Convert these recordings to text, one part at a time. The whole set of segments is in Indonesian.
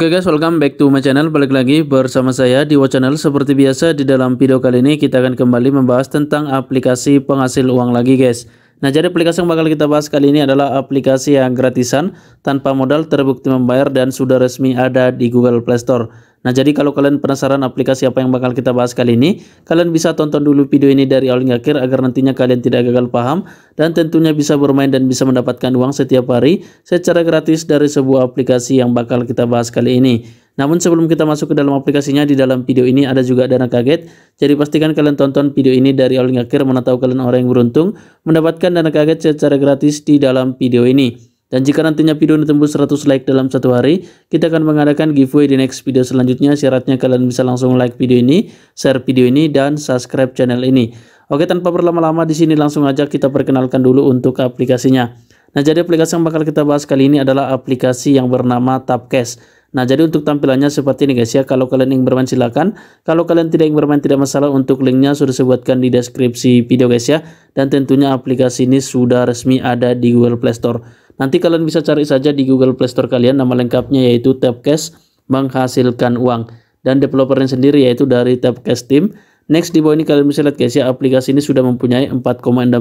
Oke okay guys, welcome back to my channel. Balik lagi bersama saya di Channel. Seperti biasa di dalam video kali ini kita akan kembali membahas tentang aplikasi penghasil uang lagi guys. Nah, jadi aplikasi yang bakal kita bahas kali ini adalah aplikasi yang gratisan, tanpa modal, terbukti membayar, dan sudah resmi ada di Google Play Store. Nah, jadi kalau kalian penasaran aplikasi apa yang bakal kita bahas kali ini, kalian bisa tonton dulu video ini dari awal hingga akhir agar nantinya kalian tidak gagal paham dan tentunya bisa bermain dan bisa mendapatkan uang setiap hari secara gratis dari sebuah aplikasi yang bakal kita bahas kali ini. Namun sebelum kita masuk ke dalam aplikasinya, di dalam video ini ada juga dana kaget. Jadi pastikan kalian tonton video ini dari awal hingga akhir mana kalian orang yang beruntung mendapatkan dana kaget secara gratis di dalam video ini. Dan jika nantinya video ini tembus 100 like dalam satu hari, kita akan mengadakan giveaway di next video selanjutnya. Syaratnya kalian bisa langsung like video ini, share video ini, dan subscribe channel ini. Oke, tanpa berlama-lama di sini langsung aja kita perkenalkan dulu untuk aplikasinya. Nah, jadi aplikasi yang bakal kita bahas kali ini adalah aplikasi yang bernama Tapcash. Nah, jadi untuk tampilannya seperti ini guys ya. Kalau kalian ingin bermain silakan. Kalau kalian tidak ingin bermain tidak masalah. Untuk linknya sudah saya di deskripsi video guys ya. Dan tentunya aplikasi ini sudah resmi ada di Google Play Store. Nanti kalian bisa cari saja di Google Play Store kalian nama lengkapnya yaitu Tapcash menghasilkan uang dan developernya sendiri yaitu dari Tapcash Team Next di bawah ini kalian bisa lihat guys ya aplikasi ini sudah mempunyai 4,6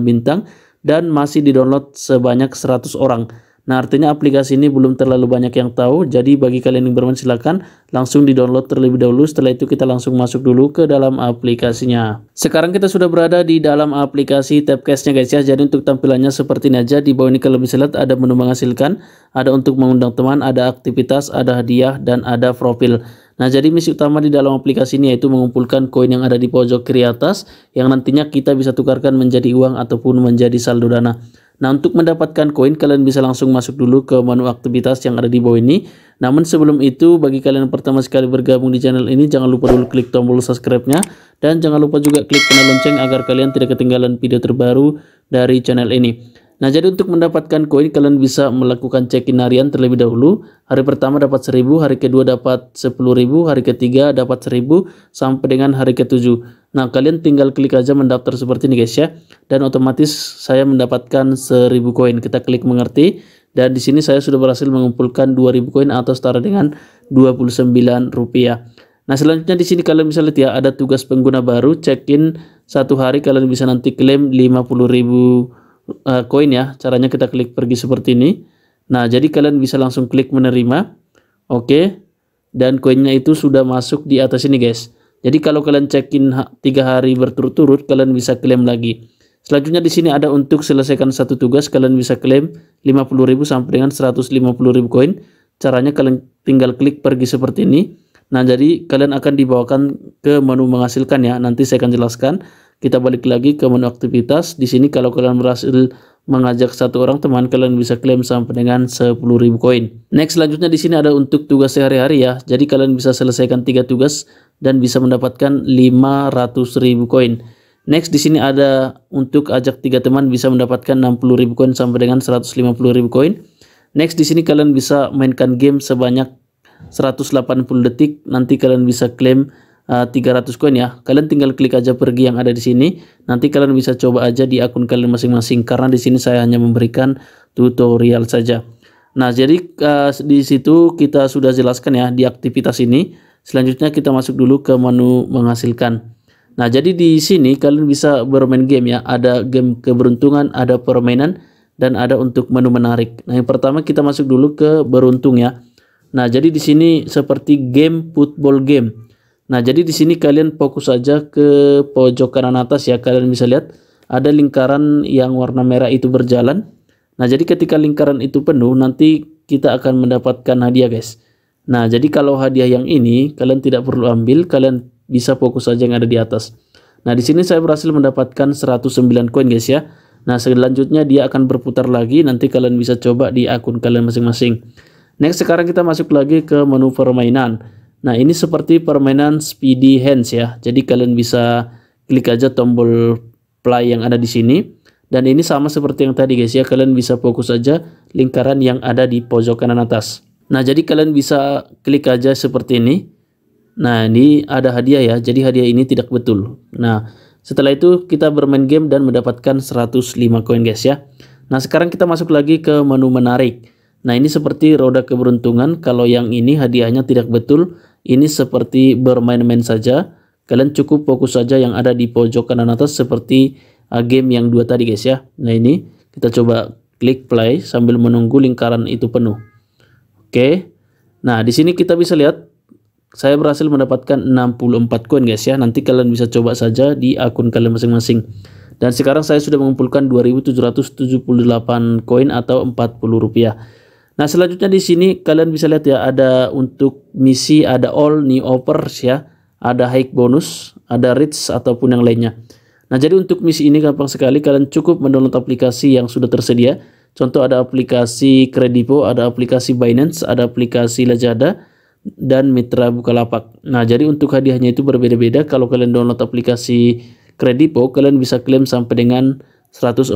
bintang dan masih didownload sebanyak 100 orang. Nah, artinya aplikasi ini belum terlalu banyak yang tahu. Jadi bagi kalian yang bermain silakan langsung di-download terlebih dahulu. Setelah itu kita langsung masuk dulu ke dalam aplikasinya. Sekarang kita sudah berada di dalam aplikasi cash nya guys ya. Jadi untuk tampilannya seperti ini aja. Di bawah ini kalau bisa lihat ada menu menghasilkan, ada untuk mengundang teman, ada aktivitas, ada hadiah dan ada profil. Nah, jadi misi utama di dalam aplikasi ini yaitu mengumpulkan koin yang ada di pojok kiri atas yang nantinya kita bisa tukarkan menjadi uang ataupun menjadi saldo dana. Nah untuk mendapatkan koin kalian bisa langsung masuk dulu ke menu aktivitas yang ada di bawah ini. Namun sebelum itu bagi kalian yang pertama sekali bergabung di channel ini jangan lupa dulu klik tombol subscribe-nya. Dan jangan lupa juga klik tanda lonceng agar kalian tidak ketinggalan video terbaru dari channel ini. Nah, jadi untuk mendapatkan koin kalian bisa melakukan check-in harian terlebih dahulu. Hari pertama dapat 1000, hari kedua dapat 10.000, hari ketiga dapat 1000 sampai dengan hari ketujuh. Nah, kalian tinggal klik aja mendaftar seperti ini guys ya. Dan otomatis saya mendapatkan 1000 koin. Kita klik mengerti dan di sini saya sudah berhasil mengumpulkan 2000 koin atau setara dengan 29 rupiah. Nah, selanjutnya di sini kalian bisa lihat ya ada tugas pengguna baru check-in satu hari kalian bisa nanti klaim 50.000 uh, koin ya. Caranya kita klik pergi seperti ini. Nah, jadi kalian bisa langsung klik menerima. Oke. Okay. Dan koinnya itu sudah masuk di atas ini, guys. Jadi kalau kalian cekin tiga hari berturut-turut, kalian bisa klaim lagi. Selanjutnya di sini ada untuk selesaikan satu tugas, kalian bisa klaim 50.000 sampai dengan 150.000 koin. Caranya kalian tinggal klik pergi seperti ini. Nah, jadi kalian akan dibawakan ke menu menghasilkan ya. Nanti saya akan jelaskan kita balik lagi ke menu aktivitas. Di sini kalau kalian berhasil mengajak satu orang teman kalian bisa klaim sampai dengan 10.000 koin. Next selanjutnya di sini ada untuk tugas sehari-hari ya. Jadi kalian bisa selesaikan tiga tugas dan bisa mendapatkan 500.000 koin. Next di sini ada untuk ajak tiga teman bisa mendapatkan 60.000 koin sampai dengan 150.000 koin. Next di sini kalian bisa mainkan game sebanyak 180 detik nanti kalian bisa klaim 300 eh, koin ya. Kalian tinggal klik aja pergi yang ada di sini. Nanti kalian bisa coba aja di akun kalian masing-masing karena di sini saya hanya memberikan tutorial saja. Nah, jadi uh, di situ kita sudah jelaskan ya di aktivitas ini. Selanjutnya kita masuk dulu ke menu menghasilkan. Nah, jadi di sini kalian bisa bermain game ya. Ada game keberuntungan, ada permainan dan ada untuk menu menarik. Nah, yang pertama kita masuk dulu ke beruntung ya. Nah, jadi di sini seperti game football game. Nah, jadi di sini kalian fokus saja ke pojok kanan atas ya. Kalian bisa lihat ada lingkaran yang warna merah itu berjalan. Nah, jadi ketika lingkaran itu penuh, nanti kita akan mendapatkan hadiah, guys. Nah, jadi kalau hadiah yang ini, kalian tidak perlu ambil, kalian bisa fokus saja yang ada di atas. Nah, di sini saya berhasil mendapatkan 109 koin, guys ya. Nah, selanjutnya dia akan berputar lagi, nanti kalian bisa coba di akun kalian masing-masing. Next, sekarang kita masuk lagi ke menu permainan. Nah, ini seperti permainan Speedy Hands ya. Jadi kalian bisa klik aja tombol play yang ada di sini dan ini sama seperti yang tadi guys ya. Kalian bisa fokus aja lingkaran yang ada di pojok kanan atas. Nah, jadi kalian bisa klik aja seperti ini. Nah, ini ada hadiah ya. Jadi hadiah ini tidak betul. Nah, setelah itu kita bermain game dan mendapatkan 105 koin guys ya. Nah, sekarang kita masuk lagi ke menu menarik. Nah, ini seperti roda keberuntungan. Kalau yang ini hadiahnya tidak betul, ini seperti bermain-main saja. Kalian cukup fokus saja yang ada di pojok kanan atas seperti uh, game yang dua tadi guys ya. Nah ini kita coba klik play sambil menunggu lingkaran itu penuh. Oke. Nah di sini kita bisa lihat saya berhasil mendapatkan 64 koin guys ya. Nanti kalian bisa coba saja di akun kalian masing-masing. Dan sekarang saya sudah mengumpulkan 2778 koin atau 40 rupiah. Nah, selanjutnya di sini kalian bisa lihat ya ada untuk misi ada all new offers ya, ada high bonus, ada rich ataupun yang lainnya. Nah, jadi untuk misi ini gampang sekali kalian cukup mendownload aplikasi yang sudah tersedia. Contoh ada aplikasi Kredipo, ada aplikasi Binance, ada aplikasi Lazada dan Mitra Bukalapak. Nah, jadi untuk hadiahnya itu berbeda-beda. Kalau kalian download aplikasi Kredipo kalian bisa klaim sampai dengan 140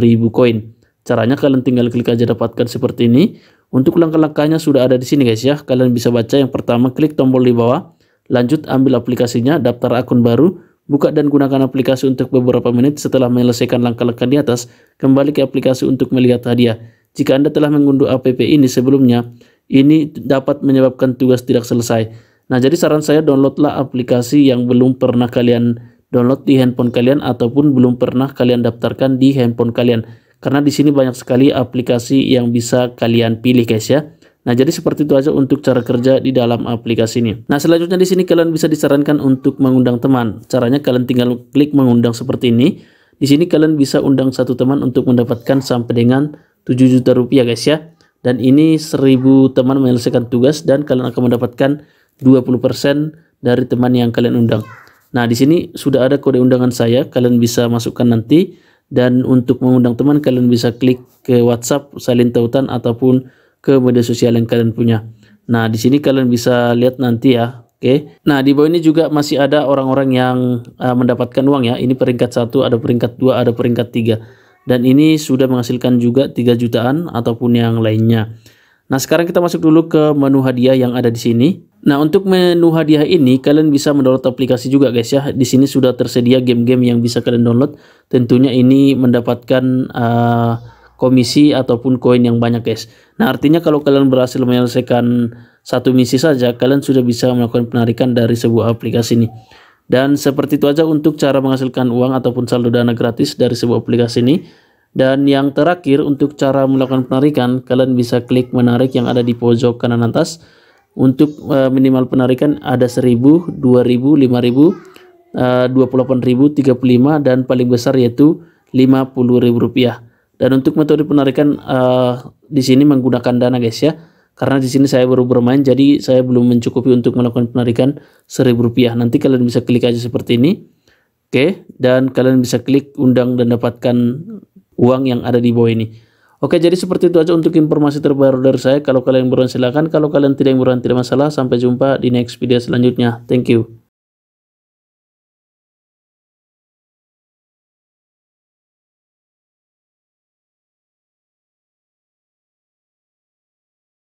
ribu koin. Caranya kalian tinggal klik aja dapatkan seperti ini. Untuk langkah-langkahnya sudah ada di sini guys ya. Kalian bisa baca yang pertama klik tombol di bawah. Lanjut ambil aplikasinya, daftar akun baru. Buka dan gunakan aplikasi untuk beberapa menit setelah menyelesaikan langkah-langkah di atas. Kembali ke aplikasi untuk melihat hadiah. Jika Anda telah mengunduh app ini sebelumnya, ini dapat menyebabkan tugas tidak selesai. Nah, jadi saran saya downloadlah aplikasi yang belum pernah kalian download di handphone kalian ataupun belum pernah kalian daftarkan di handphone kalian karena di sini banyak sekali aplikasi yang bisa kalian pilih guys ya. Nah, jadi seperti itu aja untuk cara kerja di dalam aplikasi ini. Nah, selanjutnya di sini kalian bisa disarankan untuk mengundang teman. Caranya kalian tinggal klik mengundang seperti ini. Di sini kalian bisa undang satu teman untuk mendapatkan sampai dengan 7 juta rupiah guys ya. Dan ini 1000 teman menyelesaikan tugas dan kalian akan mendapatkan 20% dari teman yang kalian undang. Nah, di sini sudah ada kode undangan saya, kalian bisa masukkan nanti dan untuk mengundang teman kalian bisa klik ke WhatsApp salin tautan ataupun ke media sosial yang kalian punya. Nah, di sini kalian bisa lihat nanti ya. Oke. Okay. Nah, di bawah ini juga masih ada orang-orang yang uh, mendapatkan uang ya. Ini peringkat satu, ada peringkat dua, ada peringkat tiga. Dan ini sudah menghasilkan juga tiga jutaan ataupun yang lainnya. Nah, sekarang kita masuk dulu ke menu hadiah yang ada di sini. Nah, untuk menu hadiah ini kalian bisa mendownload aplikasi juga guys ya. Di sini sudah tersedia game-game yang bisa kalian download. Tentunya ini mendapatkan uh, komisi ataupun koin yang banyak guys. Nah, artinya kalau kalian berhasil menyelesaikan satu misi saja, kalian sudah bisa melakukan penarikan dari sebuah aplikasi ini. Dan seperti itu aja untuk cara menghasilkan uang ataupun saldo dana gratis dari sebuah aplikasi ini. Dan yang terakhir untuk cara melakukan penarikan, kalian bisa klik menarik yang ada di pojok kanan atas. Untuk uh, minimal penarikan ada 1000, 2000, 5000, uh, 28000, 35 dan paling besar yaitu Rp50.000. Dan untuk metode penarikan uh, di sini menggunakan dana guys ya. Karena di sini saya baru bermain jadi saya belum mencukupi untuk melakukan penarikan rp rupiah Nanti kalian bisa klik aja seperti ini. Oke, okay. dan kalian bisa klik undang dan dapatkan uang yang ada di bawah ini. Oke, jadi seperti itu aja untuk informasi terbaru dari saya. Kalau kalian buruan silakan. kalau kalian tidak buruan tidak masalah. Sampai jumpa di next video selanjutnya. Thank you.